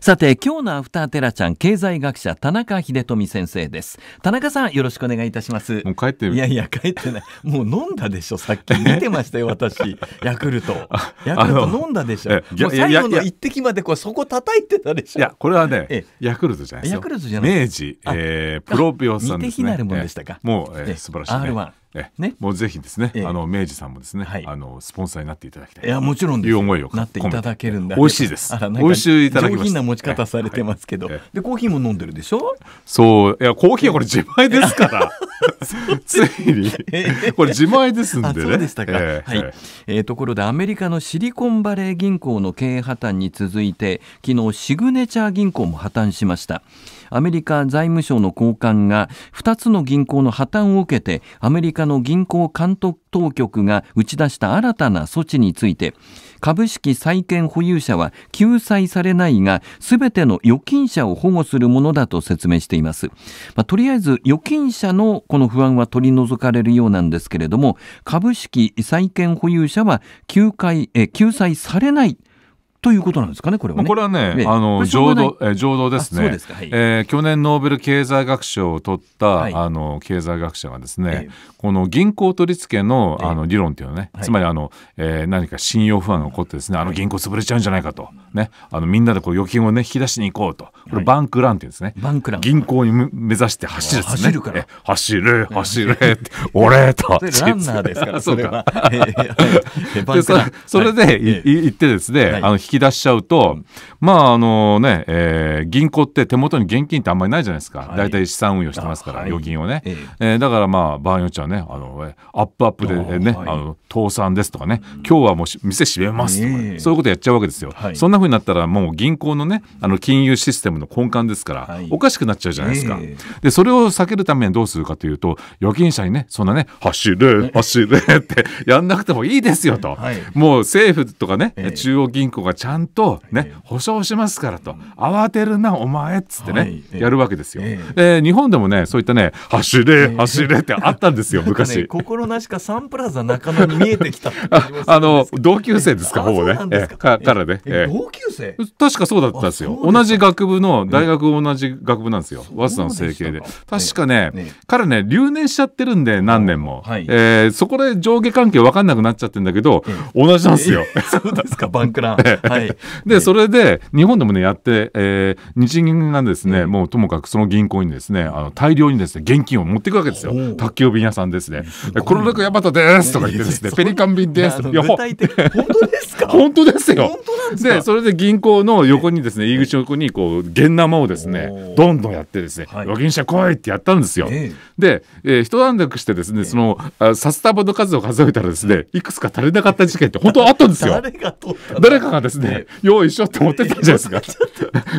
さて今日のアフターテラちゃん経済学者田中秀富先生です田中さんよろしくお願いいたしますもう帰ってるいやいや帰ってないもう飲んだでしょさっき見てましたよ私 ヤクルトヤクルト飲んだでしょもう最後の一滴までこうそこ叩いてたでしょいやこれはねヤクルトじゃないですよヤクルトじゃない明治、えー、プロビオさんですねヒナルもんでしたか、もう、えー、素晴らしい、ね、R1 ね、もうぜひですね、あの明治さんもですね、あのスポンサーになっていただきたい。いやもちろんいう思いをなっていただけるんだ。美味しいです。美味しいいただき上品な持ち方されてますけど、でコーヒーも飲んでるでしょ。そういやコーヒーはこれ自前ですから。ついにこれ自前ですんでね。そうでしたか。はい。えところでアメリカのシリコンバレー銀行の経営破綻に続いて昨日シグネチャー銀行も破綻しました。アメリカ財務省の高官が2つの銀行の破綻を受けてアメリカの銀行監督当局が打ち出した新たな措置について株式債権保有者は救済されないが全ての預金者を保護するものだと説明しています、まあ、とりあえず預金者のこの不安は取り除かれるようなんですけれども株式債権保有者は救済え救済されないということなんですかね、これは、ね、これはね、あの浄土え浄土ですね。すはい、えー、去年ノーベル経済学賞を取った、はい、あの経済学者がですね、えー、この銀行取り付けのあの理論っていうのね、えー、つまりあの、えー、何か信用不安が起こってですね、あの銀行潰れちゃうんじゃないかとね、あのみんなでこう預金をね引き出しに行こうと、これバンクランっていうんですね。バンクラン。銀行に目指して走る、ね、走るから。走る走る俺と。ランナーですから。そうか。それで行ってですね、はい、あの引き出しちゃうと、うん、まああのね、えー、銀行って手元に現金ってあんまりないじゃないですか、はい、大体資産運用してますから、預金をね、ええー、だからまあ場合によっちゃねあのアップアップでね、あの倒産ですとかね、うん、今日はもう店閉めますとか、ね、そういうことやっちゃうわけですよ、そんなふうになったらもう銀行のねあの金融システムの根幹ですから、おかしくなっちゃうじゃないですか、でそれを避けるためにどうするかというと預金者にねそんなね「走れ走れ」ってやんなくてもいいですよと、はい、もう政府とかね、中央銀行がちゃんとね、保証しますからと、慌てるなお前っつってね、やるわけですよ、え日本でもねそういったね走れ走れってあったんですよ 昔、心なしかサンプラザ中野に見えてきた ああの同級生ですかほぼねからね、同級生確かそうだったんですよ同じ学部の大学同じ学部なんですよ早稲田の整形で確かね、彼ね留年しちゃってるんで何年も、えそこで上下関係分かんなくなっちゃってんだけど、同じなんですよ、そうですかバンクラン、はい、でそれで日本でもねやって、えー、日銀がですね、うん、もうともかくその銀行にですねあの大量にですね現金を持っていくわけですよ宅急便屋さんですね「コロナ禍ヤバタです」とか言ってですね「ペリカン便です」いや本当ですか本当ですよでそれで銀行の横にですね入り口横にこう現生をですねどんどんやってですね「預金者来い!」ってやったんですよ。で、えー、一段落してですねその札束の数を数えたらですねいくつか足りなかった事件って本当あったんですよ。誰が誰かがですねですね、用意しようと思ってたじゃないですか。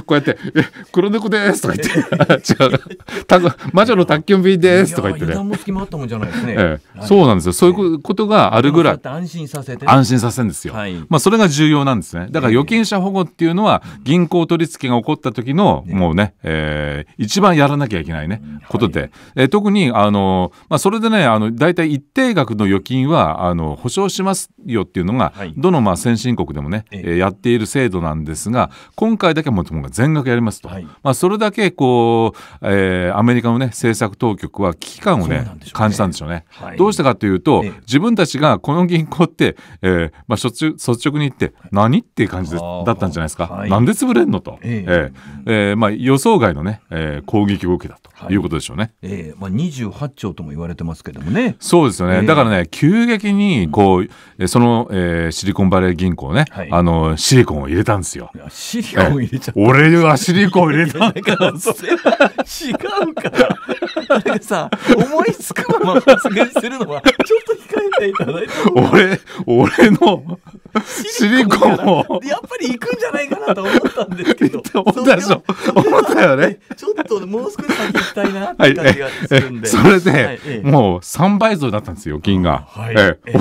こうやって、え、黒猫ですとか言って、違う、魔女の宅急便ですとか言ってね。ええ、そうなんですよ。そういうことがあるぐらい。安心させて。安心させるんですよ。まあ、それが重要なんですね。だから預金者保護っていうのは、銀行取引が起こった時の、もうね、えー、一番やらなきゃいけないね、ことで。えー、特に、あの、まあ、それでね、あの、大体一定額の預金は、あの、保証しますよっていうのが、どの、まあ、先進国でもね、えー、やっている制度なんですが今回だけはもともと全額やりますと、はい、まあ、それだけこう、えー、アメリカの、ね、政策当局は危機感をね、ね感じたんでしょうね、はい、どうしてかというと、ね、自分たちがこの銀行って、えーまあ、率直に言って何っていう感じだったんじゃないですか、はい、なんで潰れんのと、えー、えー、まあ、予想外のね、えー、攻撃を受けたということでしょうね、ええー、まあ、二十八兆とも言われてますけどもねそうですよね、えー、だからね急激にこう、うん、その、えー、シリコンバレー銀行ね、はい、あのシリコンを入れたんですよ。シリコン入れちゃった。俺はシリコン入れたんか違うから。あれさ、思いつくまま発言するのは、ちょっと控えていただいて。俺、俺のシリコンをやっぱり行くんじゃないかなと思ったんですけど思ったでしょ思ったよねちょっともう少し先行きたいなって感じがするんで、それで、はいもう3倍増だったんですよ金が、はい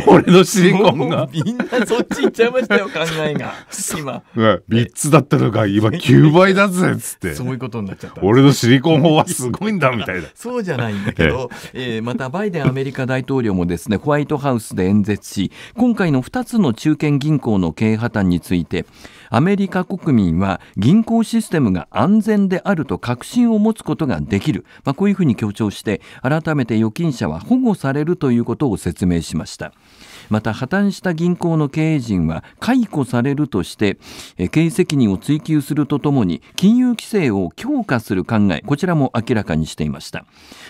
俺のシリコンがみんなそっち行っちゃいましたよ考えが今ビつだったのが今9倍だぜっつってそういうことになっちゃった俺のシリコン法はすごいんだみたいなそうじゃないんだけど、ええまたバイデンアメリカ大統領もですねホワイトハウスで演説し今回の2つの中堅銀行の経営破綻についてアメリカ国民は銀行システムが安全であると確信を持つことができる、まあ、こういうふうに強調して改めて預金者は保護されるということを説明しました。また破綻した銀行の経営陣は解雇されるとして経営責任を追及するとともに金融規制を強化する考えこちらも明らかにしていました、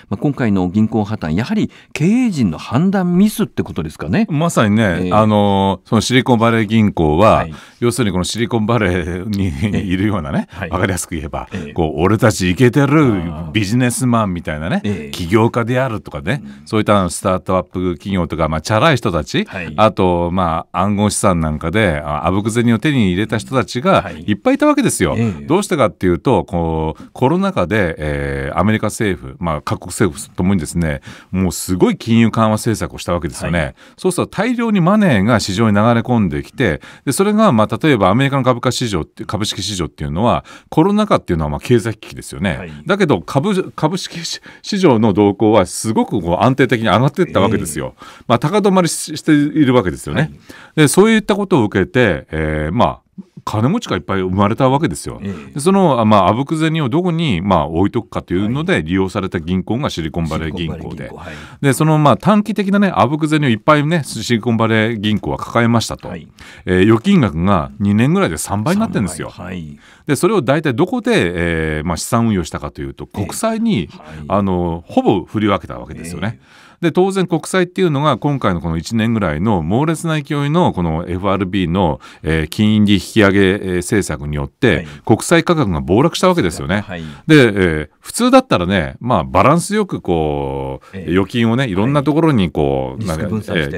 まあ、今回の銀行破綻やはり経営陣の判断ミスってことですかねまさにね、えー、あのそのシリコンバレー銀行は、はい、要するにこのシリコンバレーに、いるようなね、はい、分かりやすく言えば、えー、こう俺たちイケてるビジネスマンみたいなね、起業家であるとかね、うん、そういったスタートアップ企業とか、まあ、チャラい人たちはい、あと、まあ、暗号資産なんかであぶく銭を手に入れた人たちがいっぱいいたわけですよ。はいどうしてかっていうとこうコロナ禍で、えー、アメリカ政府、まあ、各国政府ともにですねもうすごい金融緩和政策をしたわけですよね。はい、そうすると大量にマネーが市場に流れ込んできてでそれが、まあ、例えばアメリカの株価市場って株式市場っていうのはコロナ禍っていうのはまあ経済危機ですよね。はい、だけど株株式市場の動向はすごくこう安定的に上がっていったわけですよ。えー、まあ、高止まりしているわけですよね。はい、でそういったことを受けて、えー、まあ金持ちがいっぱい生まれたわけですよ。えその、まあ、あぶく銭をどこに、まあ、置いとくかというので利用された銀行がシリコンバレー銀行で、はい、でその、まあ、短期的なねあぶく銭をいっぱいねシリコンバレー銀行は抱えましたと、はい、えー、預金額が2年ぐらいで3倍になってるんですよ。はい、でそれを大体どこで、えーまあ、資産運用したかというと国債に、えあのほぼ振り分けたわけですよね。えで当然国債っていうのが今回のこの1年ぐらいの猛烈な勢いのこの FRB の、えー、金利引き上げ政策によって、国債価格が暴落したわけですよね。はい、で、えー、普通だったらね、まあ、バランスよくこう、えー、預金をねいろんなところにこう、はい、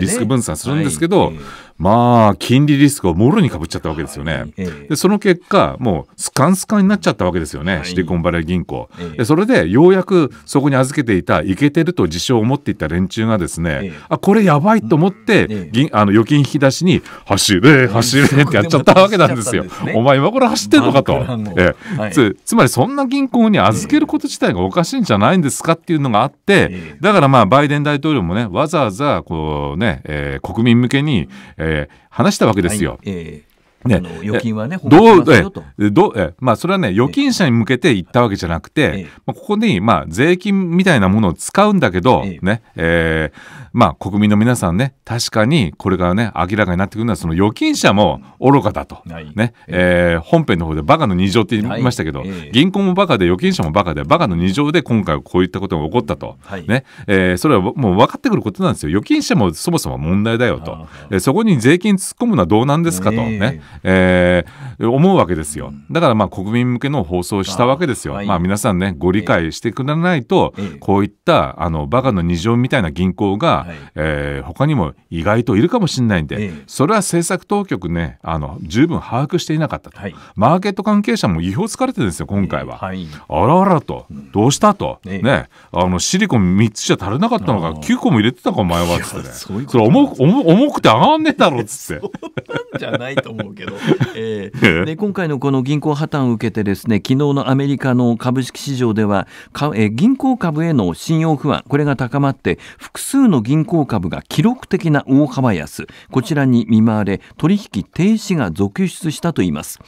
リスク分散するんですけど、はいまあ、金利リスクをもろにかぶっちゃったわけですよね。はいえー、でその結果、もうスカンスカンになっちゃったわけですよね、はい、シリコンバレー銀行、えー、で。それでようやくそこに預けていた、いけてると自称を持っていた連中がですね、えー、あこれやばいと思って、銀あの預金引き出しに、走れ、走れってやっちゃったわけなんですよ。すね、お前、今頃走ってんのかと。えー、はい、つつまり、そんな銀行に預けること自体がおかしいんじゃないんですかっていうのがあって、だからまあ、バイデン大統領もね、わざわざこうね、えー、国民向けに、えーえー、話したわけですよ。はい、えね、預金はね、どうで、どえまあ、それはね、預金者に向けて言ったわけじゃなくて、まあ、ここに、まあ、税金みたいなものを使うんだけど、ねえーまあ、国民の皆さんね、確かにこれからね、明らかになってくるのは、その預金者も愚かだと、ねえー、本編の方でバカの二乗って言いましたけど、銀行もバカで、預金者もバカで、バカの二乗で今回こういったことが起こったと、ねえー、それはもう分かってくることなんですよ、預金者もそもそも問題だよと、えそこに税金突っ込むのはどうなんですかと。ねえー、思うわけですよ。だからまあ国民向けの放送をしたわけですよ。まあ皆さんね、ご理解してくれないと、こういったあのバカの二乗みたいな銀行が、えー、他にも意外といるかもしれないんで、それは政策当局ね、あの十分把握していなかったと。マーケット関係者も意表つかれてるんですよ、今回は。あらあらと、どうしたと。ね、あのシリコン3つじゃ足りなかったのか、9個も入れてたか、お前はっつってね。それ重くて上がんねえだろっつって。そうなんじゃないと思うけど。けど、えー、で今回のこの銀行破綻を受けてですね昨日のアメリカの株式市場ではか、えー、銀行株への信用不安これが高まって複数の銀行株が記録的な大幅安こちらに見舞われ取引停止が続出したといいます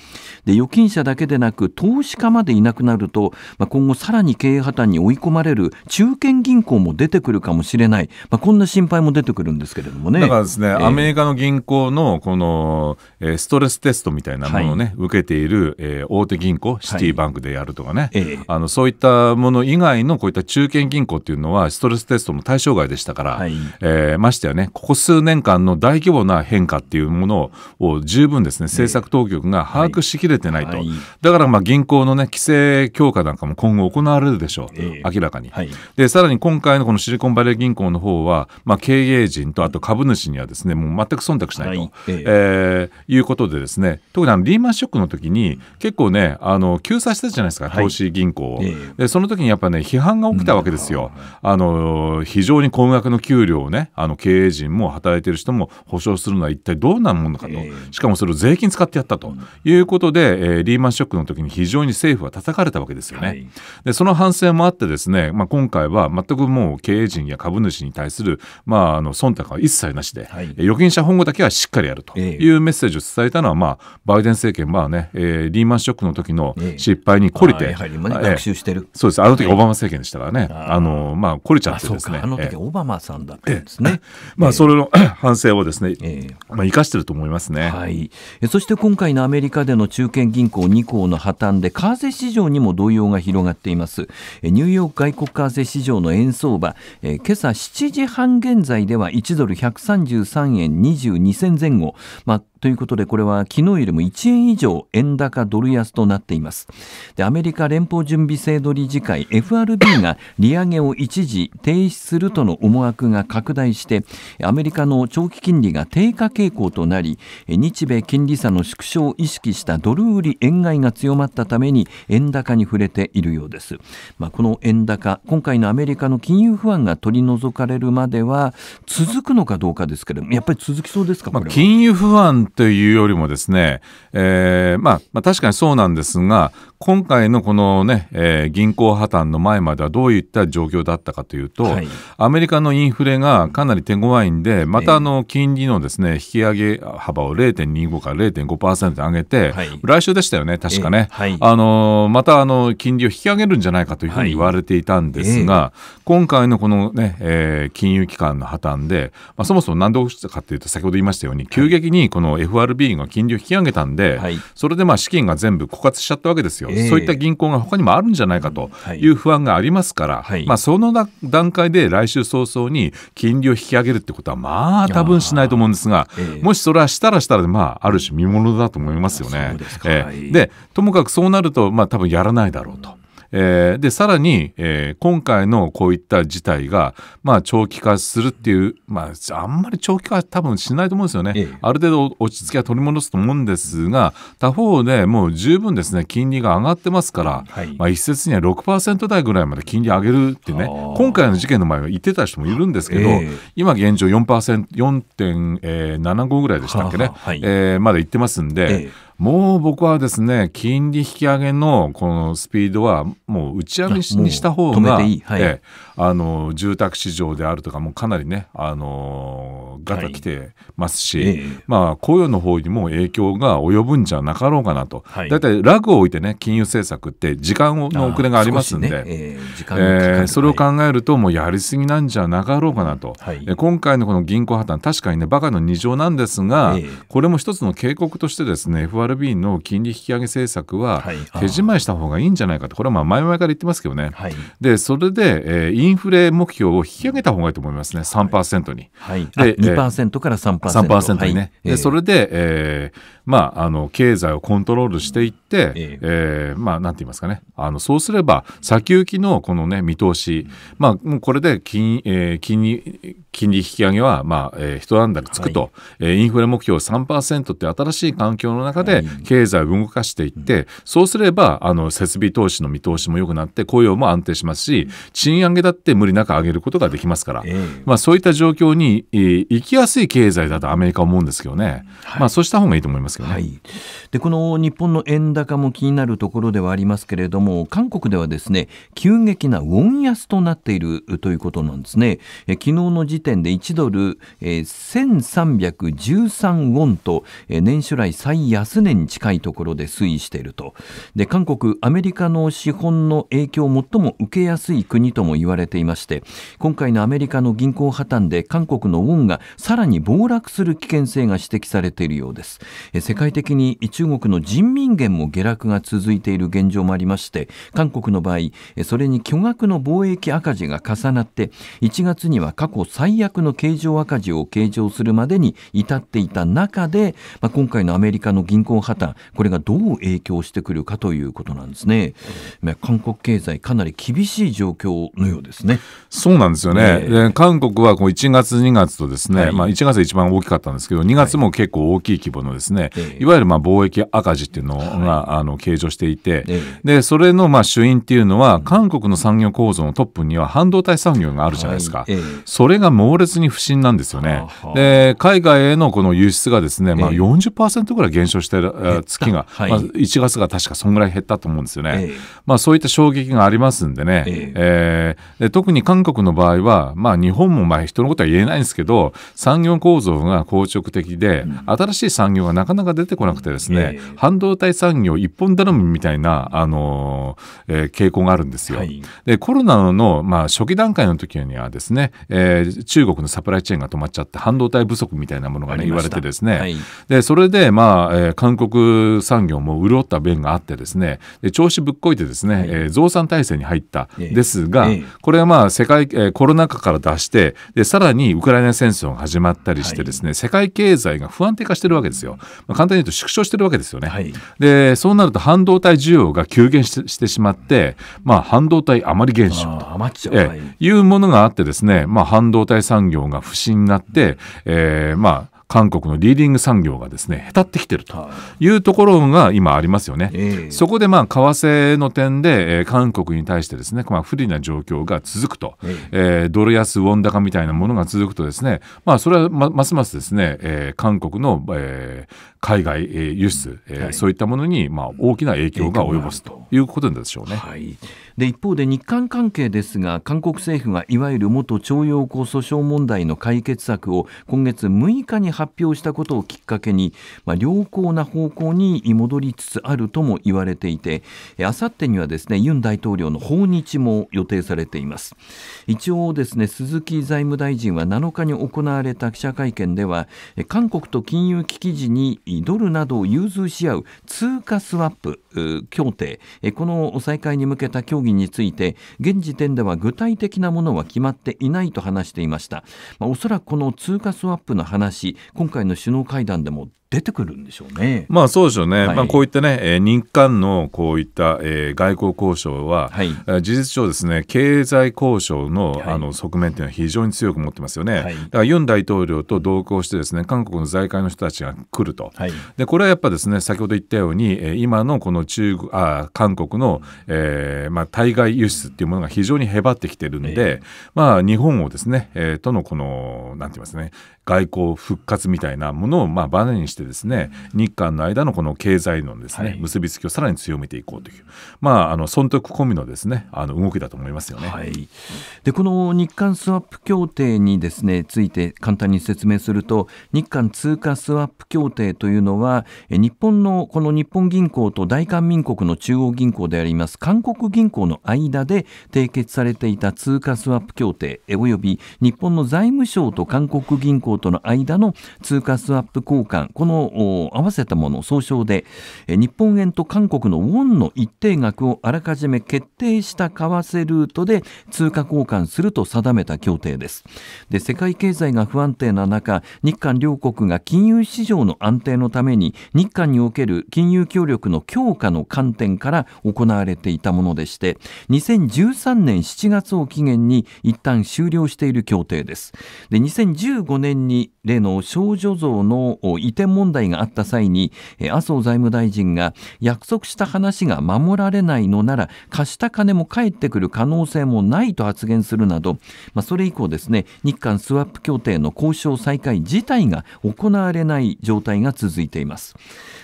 で預金者だけでなく投資家までいなくなると、まあ、今後さらに経営破綻に追い込まれる中堅銀行も出てくるかもしれない、まあ、こんな心配も出てくるんですけれどもね。だからですね、えー、アメリカの銀行のこの、えー、ストレステストみたいなものをね、はい、受けている、えー、大手銀行シティバンクでやるとかね、はい、あのそういったもの以外のこういった中堅銀行っていうのはストレステストの対象外でしたから、はい、えー、ましてやねここ数年間の大規模な変化っていうものを十分ですね政策当局が把握しきれてないと、だからまあ銀行のね規制強化なんかも今後行われるでしょう、明らかに。でさらに今回のこのシリコンバレー銀行の方は、まあ、経営陣とあと株主にはですねもう全く忖度しないと、えー、いうことででですね特にあのリーマンショックの時に結構ねあの救済したじゃないですか、投資銀行を、でその時にやっぱね批判が起きたわけですよ、うん、あの非常に高額の給料をねあの経営陣も働いてる人も保証するのは一体どうなものかと、えー、しかもそれを税金使ってやったということで、うん、えリーマンショックの時に非常に政府は叩かれたわけですよね、はい、でその反省もあってですね、まあ、今回は全くもう経営陣や株主に対する、まあ、あの忖度は一切なしで、はい、預金者保護だけはしっかりやるというメッセージを伝えたのは、まあ、バイデン政権、まあねえー、リーマンショックの時の失敗に懲りて、ええ、やはり今、ね、学習してる、そうですあの時オバマ政権でしたからね、あのまあ、懲りちゃってですねあの時オバマさんだったんですね、まあ、それの 反省をですね、まあ、生かしてると思いますね、はい、そして今回のアメリカでの中堅銀行2行の破綻で為替市場にも動揺が広がっていますニューヨーク外国為替市場の円相場、えー、今朝7時半現在では1ドル133円22銭前後、まあということで、これは昨日よりも1円以上円高ドル安となっています。で、アメリカ連邦準備制度理事会 FRB が利上げを一時停止するとの思惑が拡大して、アメリカの長期金利が低下傾向となり、日米金利差の縮小を意識したドル売り円買いが強まったために円高に触れているようです。まあ、この円高、今回のアメリカの金融不安が取り除かれるまでは続くのかどうかですけれども、やっぱり続きそうですか、まあ、金融不安というよりもですね、えーまあ、まあ確かにそうなんですが今回のこのね、えー、銀行破綻の前まではどういった状況だったかというと、はい、アメリカのインフレがかなり手わいんでまたあの金利のですね引き上げ幅を0.25から0.5%上げて、はい、来週でしたよね確かね、はい、あのまたあの金利を引き上げるんじゃないかというふうに言われていたんですが、今回のこのね、えー、金融機関の破綻で、まあ、そもそも何で起きたかというと先ほど言いましたように急激にこの FRB が金利を引き上げたんで、はい、それでまあ資金が全部枯渇しちゃったわけですよ、えー、そういった銀行が他にもあるんじゃないかという不安がありますから、はい、まあ、その段階で来週早々に金利を引き上げるってことは、まあ多分しないと思うんですが、えー、もしそれはしたらしたら、まあ、ある種見ものだと思いますよね。で、えー、ともかくそうなると、まあ多分やらないだろうと。えー、でさらに、えー、今回のこういった事態が、まあ、長期化するっていう、まあ、あんまり長期化多分しないと思うんですよね、ええ、ある程度落ち着きは取り戻すと思うんですが他方でもう十分ですね金利が上がってますから、はい、まあ、一説には6%台ぐらいまで金利上げるってね今回の事件の前は言ってた人もいるんですけど、えー、今現状4.75ぐらいでしたっけね、はははい、えー、まだ言ってますんで。もう僕はですね金利引き上げのこのスピードはもう打ち上げにした方がいい、はい、えあの住宅市場であるとかもかなりねあのガタきてますし、はいえー、まあ、雇用の方にも影響が及ぶんじゃなかろうかなと、はい、だいたいラグを置いてね金融政策って時間の遅れがありますんで、ねえーえー、それを考えるともうやりすぎなんじゃなかろうかなと、はい、今回のこの銀行破綻確かにねバカの二乗なんですが、えー、これも一つの警告としてですね FRB FRB の金利引き上げ政策は手締まいした方がいいんじゃないかとこれはまあ前々から言ってますけどね、はい、でそれで、えー、インフレ目標を引き上げた方がいいと思いますね3%に、はいはい、で2%から 3%, 3にね、はい、でそれで、えー、まあ、あの経済をコントロールしていって、ええー、まあ、なんて言いますかねあのそうすれば先行きのこの、ね、見通し、まあ、もうこれで金,、えー、金利金利引き上げは、まあえー、一段落つくと、はい、インフレ目標3%って新しい環境の中で経済を動かしていって、はい、そうすればあの設備投資の見通しも良くなって雇用も安定しますし賃上げだって無理なく上げることができますから、えー、まあ、そういった状況に、えー、行きやすい経済だとアメリカは思うんですけどね、はい、まあ、そうした方がいいと思います。ますね、はい、でこの日本の円高も気になるところではありますけれども韓国ではですね急激なウォン安となっているということなんですねえ昨日の時点で1ドル、え1313ウォンと、え年初来最安値に近いところで推移しているとで韓国アメリカの資本の影響を最も受けやすい国とも言われていまして今回のアメリカの銀行破綻で韓国のウォンがさらに暴落する危険性が指摘されているようです世界的に中国の人民元も下落が続いている現状もありまして韓国の場合それに巨額の貿易赤字が重なって1月には過去最悪の経常赤字を計上するまでに至っていた中で、まあ、今回のアメリカの銀行破綻これがどう影響してくるかということなんですね、まあ、韓国経済かなり厳しい状況のようですねそうなんですよね、えー、韓国はこう1月2月とですね、はい、まあ1月一番大きかったんですけど2月も結構大きい規模のですね、いわゆるまあ貿易赤字っていうのが、あの計上していて、でそれのまあ主因っていうのは韓国の産業構造のトップには半導体産業があるじゃないですか、それが猛烈に不振なんですよね。で海外へのこの輸出がですね、まあ、40%ぐらい減少してる、月が、まあ、1月が確かそんぐらい減ったと思うんですよね。まあ、そういった衝撃がありますんでね、ええ特に韓国の場合は、まあ、日本もまあ人のことは言えないんですけど産業構造が硬直的で、新しい産業がなかなかなか出てこなくてですね、えー、半導体産業一本頼みみたいな、あのー、えー、傾向があるんですよ。はい、でコロナの、まあ、初期段階の時にはですね、えー、中国のサプライチェーンが止まっちゃって半導体不足みたいなものがね言われてですね、はい、でそれで、まあえー、韓国産業も潤った面があってですねで調子ぶっこいてですね、はい、えー、増産体制に入ったですが、えー、これはまあ世界、えー、コロナ禍から出してでさらにウクライナ戦争が始まったりしてですね、世界経済が不安定化してるわけですよ。まあ、簡単に言うと縮小してるわけですよね。はい、でそうなると半導体需要が急減してしまって、まあ、半導体余り減少と、えい、いうものがあってですね、まあ、半導体産業が不振になって、えー、まあ韓国のリーディング産業がですね、へたってきてるというところが今ありますよね。えー、そこでまあ、為替の点で、えー、韓国に対してですね、まあ、不利な状況が続くと、えー、えー、ドル安、ウォン高みたいなものが続くとですね、まあ、それはまますますですね、えー、韓国の、えー、海外、えー、輸出、えー、はい、そういったものに、まあ、大きな影響が及ぼすということでしょうね、はい、で一方で日韓関係ですが韓国政府がいわゆる元徴用工訴訟問題の解決策を今月6日に発表したことをきっかけに、まあ、良好な方向に戻りつつあるとも言われていてあさってにはですねユン大統領の訪日も予定されています一応ですね鈴木財務大臣は7日に行われた記者会見では韓国と金融危機時にドルなどを融通し合う通貨スワップ協定この再開に向けた協議について現時点では具体的なものは決まっていないと話していました、まおそらくこの通貨スワップの話今回の首脳会談でも出てくるんでしょうね。まあそうでしょうね。はい、まあこういったね、え日韓のこういった、え外交交渉は、はい、事実上ですね、経済交渉の、あの側面というのは非常に強く持ってますよね。だからユン大統領と同行してですね、韓国の財界の人たちが来ると。でこれはやっぱですね、先ほど言ったように、今のこの中国あ韓国の、えー、まあ対外輸出っていうものが非常にへばってきてるんで、えー、まあ日本をですね、えー、とのこのなんて言いますね、外交復活みたいなものをまあバネにしてですね、日韓の間のこの経済のですね、結びつきをさらに強めていこうという、まあ、あの損得込みのですねあの動きだと思いますよね、はい、でこの日韓スワップ協定にですねついて簡単に説明すると日韓通貨スワップ協定というのは日本のこの日本銀行と大韓民国の中央銀行であります韓国銀行の間で締結されていた通貨スワップ協定および日本の財務省と韓国銀行港との間の通貨スワップ交換この合わせたもの総称で日本円と韓国のウォンの一定額をあらかじめ決定した為替ルートで通貨交換すると定めた協定ですで世界経済が不安定な中日韓両国が金融市場の安定のために日韓における金融協力の強化の観点から行われていたものでして2013年7月を期限に一旦終了している協定ですで2015年に例の少女像の移転問題があった際に麻生財務大臣が約束した話が守られないのなら貸した金も返ってくる可能性もないと発言するなど、まあ、それ以降ですね日韓スワップ協定の交渉再開自体が行われない状態が続いています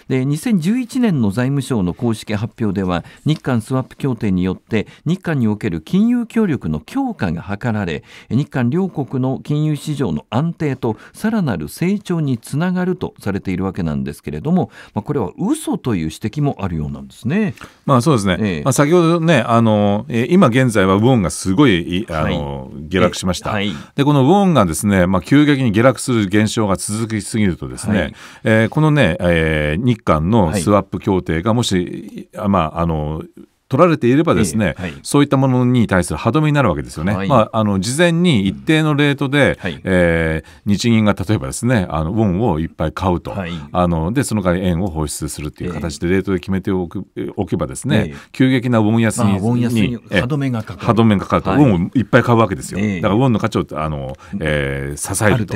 で2011年の財務省の公式発表では日韓スワップ協定によって日韓における金融協力の強化が図られ日韓両国の金融市場の安定ととさらなる成長につながるとされているわけなんですけれども、まあ、これは嘘という指摘もあるようなんですね。まあ、そうですね、えー、まあ、先ほどねあの、えー、今現在はウォンがすごいあの、はい、下落しました、はい、でこのウォンがですね、まあ、急激に下落する現象が続きすぎるとですね、はい、えー、このね、えー、日韓のスワップ協定がもし、まああの取られていればですね、えーはい、そういったものに対する歯止めになるわけですよね。はい、まあ、あの事前に一定のレートで、うんえー、日銀が例えばですねあのウォンをいっぱい買うと、あのでその代わり円を放出するという形でレートで決めておく、えー、おけばですね、えー、急激なウォン安に,、まあ、ン安に歯止めがかかる歯止めがかかると、ウォンをいっぱい買うわけですよ。だからウォンの価値をあの、えー、支えると。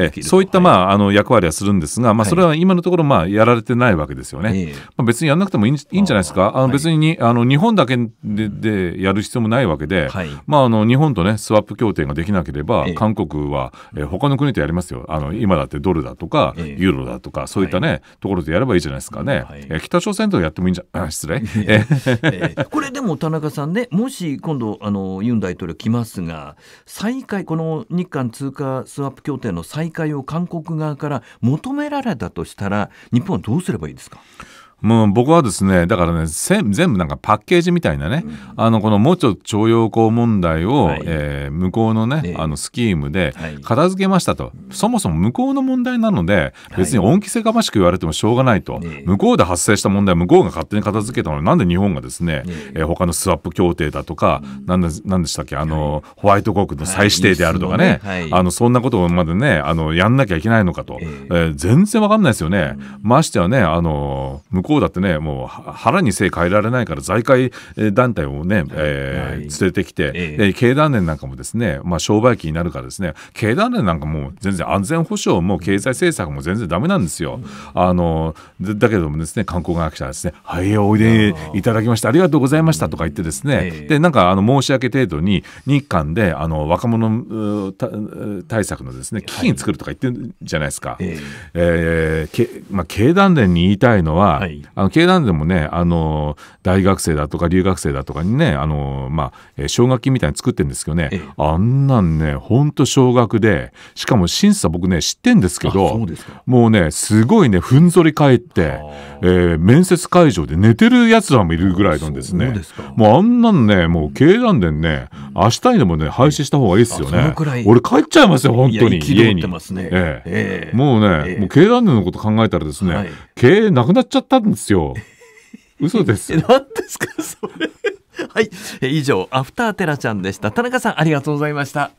えそういった、まあ、あの役割はするんですが、まあ、それは今のところ、まあ、やられてないわけですよね。まあ、別にやらなくてもいいんじゃないですか。あの別にあのの日本だけででやる必要もないわけで、はい、まあ、あの日本と、ね、スワップ協定ができなければ、ええ、韓国は、えー、他の国とやりますよあの今だってドルだとか、え、ユーロだとかそういったね、はい、ところでやればいいじゃないですかね、はい、え北朝鮮とやってもいいんじゃ 失礼、これでも田中さんねもし今度あのユン大統領来ますが再開この日韓通貨スワップ協定の再開を韓国側から求められたとしたら日本はどうすればいいですかもう僕はですねだからね全部なんかパッケージみたいなね、うん、あのこのもちょ徴用工問題を、はい、えー、向こうのね、ね、あのスキームで片付けましたと、はい、そもそも向こうの問題なので別に恩着せがましく言われてもしょうがないと、はい、向こうで発生した問題向こうが勝手に片付けたのになんで日本がですね、ねえー、他のスワップ協定だとか、何、うん、でなんでしたっけあの、ホワイト国の再指定であるとかね、あのそんなことまでねあのやんなきゃいけないのかと、えー、全然わかんないですよね。ましてはねあのこうだってねもう腹にせい変えられないから財界団体をね、えー、連れてきて、で経団連なんかもですね、まあ、商売期になるからですね経団連なんかもう全然安全保障も経済政策も全然だめなんですよ。あのだけどもですね観光学者はですね「はいおいでいただきましたありがとうございました」とか言ってですね、でなんかあの申し訳程度に日韓であの若者対策のですね基金作るとか言ってるじゃないですか。はい、ええー、まあ、経団連に言いたいのは、はい、あの経団でもねあの大学生だとか留学生だとかにねあの、まあ、奨学金みたいに作ってるんですけどね、あんなんねほんと奨学でしかも審査僕ね知ってんですけどもうねすごいねふんぞり返って、えー、面接会場で寝てるやつらもいるぐらいなんですねもうあんなんねもう経団連ね明日にでもね廃止した方がいいですよね、俺帰っちゃいますよ本当に家に、もうね、もう経団連のこと考えたらですね、経営なくなっちゃったんですよ。嘘です何ですか、それ。はい。以上、アフターテラちゃんでした。田中さん、ありがとうございました。